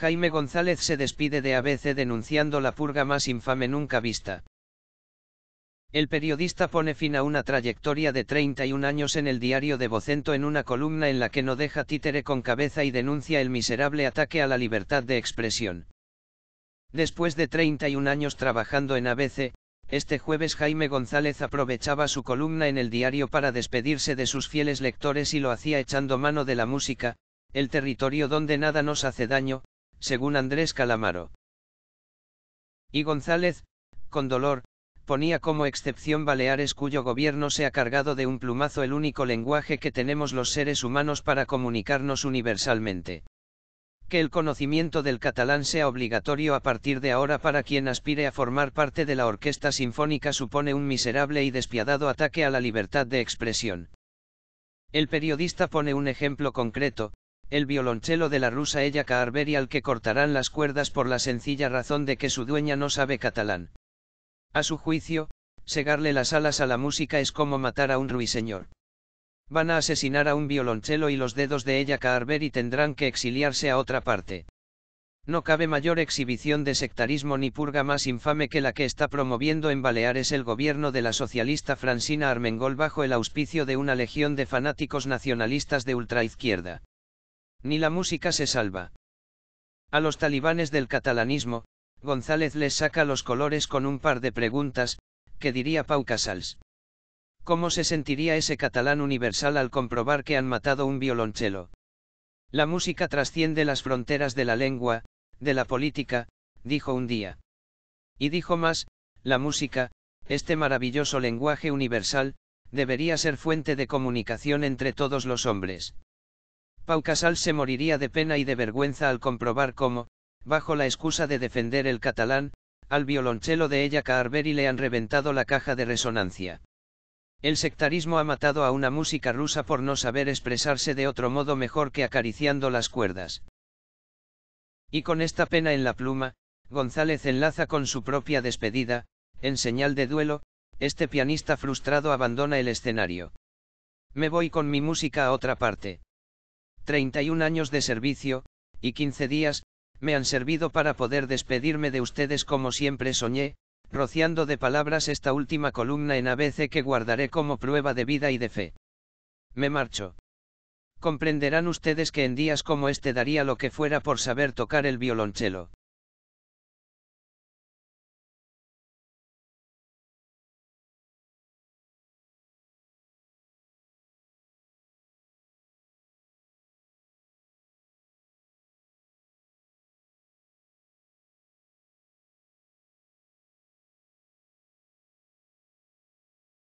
Jaime González se despide de ABC denunciando la purga más infame nunca vista. El periodista pone fin a una trayectoria de 31 años en el diario de Vocento en una columna en la que no deja títere con cabeza y denuncia el miserable ataque a la libertad de expresión. Después de 31 años trabajando en ABC, este jueves Jaime González aprovechaba su columna en el diario para despedirse de sus fieles lectores y lo hacía echando mano de la música, el territorio donde nada nos hace daño, según Andrés Calamaro. Y González, con dolor, ponía como excepción Baleares cuyo gobierno se ha cargado de un plumazo el único lenguaje que tenemos los seres humanos para comunicarnos universalmente. Que el conocimiento del catalán sea obligatorio a partir de ahora para quien aspire a formar parte de la orquesta sinfónica supone un miserable y despiadado ataque a la libertad de expresión. El periodista pone un ejemplo concreto, el violonchelo de la rusa Ella Carberi al que cortarán las cuerdas por la sencilla razón de que su dueña no sabe catalán. A su juicio, segarle las alas a la música es como matar a un ruiseñor. Van a asesinar a un violonchelo y los dedos de Ella Carberi tendrán que exiliarse a otra parte. No cabe mayor exhibición de sectarismo ni purga más infame que la que está promoviendo en Baleares el gobierno de la socialista Francina Armengol bajo el auspicio de una legión de fanáticos nacionalistas de ultraizquierda. Ni la música se salva. A los talibanes del catalanismo, González les saca los colores con un par de preguntas, que diría Pau Casals. ¿Cómo se sentiría ese catalán universal al comprobar que han matado un violonchelo? La música trasciende las fronteras de la lengua, de la política, dijo un día. Y dijo más, la música, este maravilloso lenguaje universal, debería ser fuente de comunicación entre todos los hombres. Pau se moriría de pena y de vergüenza al comprobar cómo, bajo la excusa de defender el catalán, al violonchelo de ella Carveri le han reventado la caja de resonancia. El sectarismo ha matado a una música rusa por no saber expresarse de otro modo mejor que acariciando las cuerdas. Y con esta pena en la pluma, González enlaza con su propia despedida, en señal de duelo, este pianista frustrado abandona el escenario. Me voy con mi música a otra parte. 31 años de servicio, y 15 días, me han servido para poder despedirme de ustedes como siempre soñé, rociando de palabras esta última columna en ABC que guardaré como prueba de vida y de fe. Me marcho. Comprenderán ustedes que en días como este daría lo que fuera por saber tocar el violonchelo.